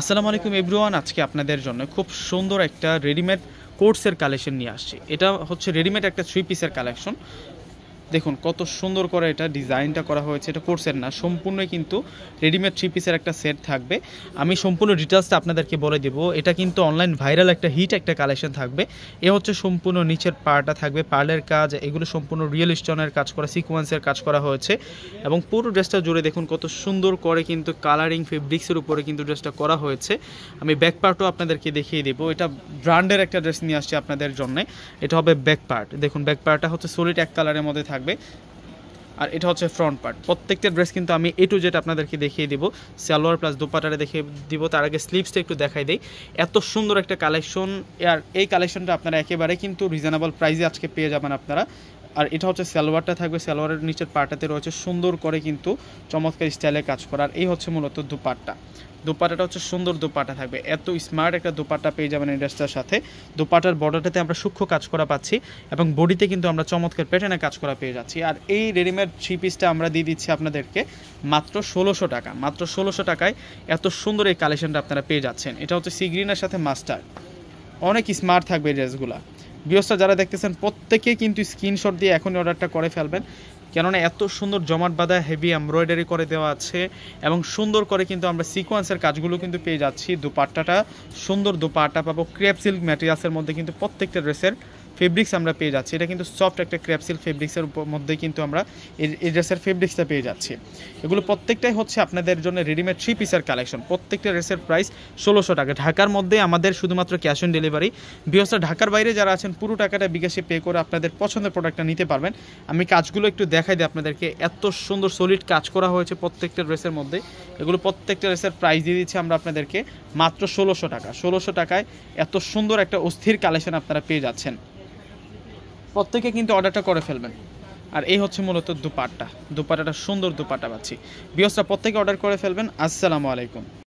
আসসালামু আলাইকুম এভরিওয়ান আজকে আপনাদের জন্য খুব সুন্দর একটা রেডিমেড কোর্সের কালেকশন নিয়ে আসছি এটা হচ্ছে রেডিমেড একটা থ্রি পিসের কালেকশন দেখুন কত সুন্দর করে এটা ডিজাইনটা করা হয়েছে এটা কোর্সের না সম্পূর্ণই কিন্তু রেডিমেড থ্রি পিসের একটা সেট থাকবে আমি সম্পূর্ণ ডিটেলসটা আপনাদেরকে বলে দেব এটা কিন্তু অনলাইন ভাইরাল একটা হিট একটা কালেকশন থাকবে এ হচ্ছে সম্পূর্ণ নিচের পাটা থাকবে পার্লের কাজ এগুলো সম্পূর্ণ রিয়েল স্টোনের কাজ করা সিকোয়েন্সের কাজ করা হয়েছে এবং পুরো ড্রেসটা জুড়ে দেখুন কত সুন্দর করে কিন্তু কালারিং ফেব্রিক্সের উপরে কিন্তু ড্রেসটা করা হয়েছে আমি ব্যাক পার্টও আপনাদেরকে দেখিয়ে দেবো এটা ব্র্যান্ডের একটা ড্রেস নিয়ে আসছে আপনাদের জন্য এটা হবে ব্যাক পার্ট দেখুন ব্যাক পার্টটা হচ্ছে সলিড এক কালারের মধ্যে থাকবে থাকবে আর এটা হচ্ছে ফ্রন্ট পার্ট প্রত্যেকটা ড্রেস কিন্তু আমি এ টু জেড আপনাদেরকে দেখিয়ে দিব সালোয়ার প্লাস দুপাটারে দেখিয়ে দিব তার আগে স্লিপসটা একটু দেখাই দেয় এত সুন্দর একটা কালেকশন আর এই কালেকশনটা আপনারা একেবারে কিন্তু রিজনেবল প্রাইসে আজকে পেয়ে যাবেন আপনারা আর এটা হচ্ছে সালোয়ারটা থাকবে সালোয়ারের নিচের পাটাতে রয়েছে সুন্দর করে কিন্তু চমৎকার স্টাইলে কাজ করা আর এই হচ্ছে মূলত দুপাট্টা দুপাটাটা হচ্ছে সুন্দর দুপাটা থাকবে এত স্মার্ট একটা দুপাট্টা পেয়ে যাবেন ড্রেসটার সাথে দুপাটার বর্ডারটাতে আমরা সূক্ষ্ম কাজ করা পাচ্ছি এবং বডিতে কিন্তু আমরা চমৎকার প্যাটার্নে কাজ করা পেয়ে যাচ্ছি আর এই রেডিমেড থ্রি পিসটা আমরা দিয়ে দিচ্ছি আপনাদেরকে মাত্র ষোলোশো টাকা মাত্র ষোলোশো টাকায় এত সুন্দর এই কালেকশনটা আপনারা পেয়ে যাচ্ছেন এটা হচ্ছে সিগ্রিনের সাথে মাস্টার অনেক স্মার্ট থাকবে এই ড্রেসগুলো গৃহস্থ যারা দেখতেছেন প্রত্যেকেই কিন্তু স্ক্রিনশট দিয়ে এখনই অর্ডারটা করে ফেলবেন কেননা এত সুন্দর জমাট বাঁধা হেভি এমব্রয়ডারি করে দেওয়া আছে এবং সুন্দর করে কিন্তু আমরা সিকোয়েন্সের কাজগুলো কিন্তু পেয়ে যাচ্ছি দুপাট্টাটা সুন্দর দুপাট্টা পাবো ক্রেপ সিল্ক ম্যাটেরিয়ালসের মধ্যে কিন্তু প্রত্যেকটা ড্রেসের ফেব্রিক্স আমরা পেয়ে যাচ্ছি এটা কিন্তু সফট একটা ক্র্যাপসিল ফেব্রিক্সের মধ্যে কিন্তু আমরা এই ড্রেসের ফেব্রিক্সটা পেয়ে যাচ্ছি এগুলো প্রত্যেকটাই হচ্ছে আপনাদের জন্য রেডিমেড থ্রি পিসের কালেকশন প্রত্যেকটা ড্রেসের প্রাইস ষোলোশো টাকা ঢাকার মধ্যে আমাদের শুধুমাত্র ক্যাশ অন ডেলিভারি বৃহস্পতি ঢাকার বাইরে যারা আছেন পুরো টাকাটা বিকাশে পে করে আপনাদের পছন্দের প্রোডাক্টটা নিতে পারবেন আমি কাজগুলো একটু দেখাই দিই আপনাদেরকে এত সুন্দর সলিড কাজ করা হয়েছে প্রত্যেকটা ড্রেসের মধ্যে এগুলো প্রত্যেকটা ড্রেসের প্রাইস দিয়ে দিচ্ছে আমরা আপনাদেরকে মাত্র ষোলোশো টাকা ষোলোশো টাকায় এত সুন্দর একটা অস্থির কালেকশন আপনারা পেয়ে যাচ্ছেন প্রত্যেকে কিন্তু অর্ডারটা করে ফেলবেন আর এই হচ্ছে মূলত দুপাটটা দুপাট্টাটা সুন্দর দুপাট্টা পাচ্ছি বিয়সটা প্রত্যেকে অর্ডার করে ফেলবেন আসসালামু আলাইকুম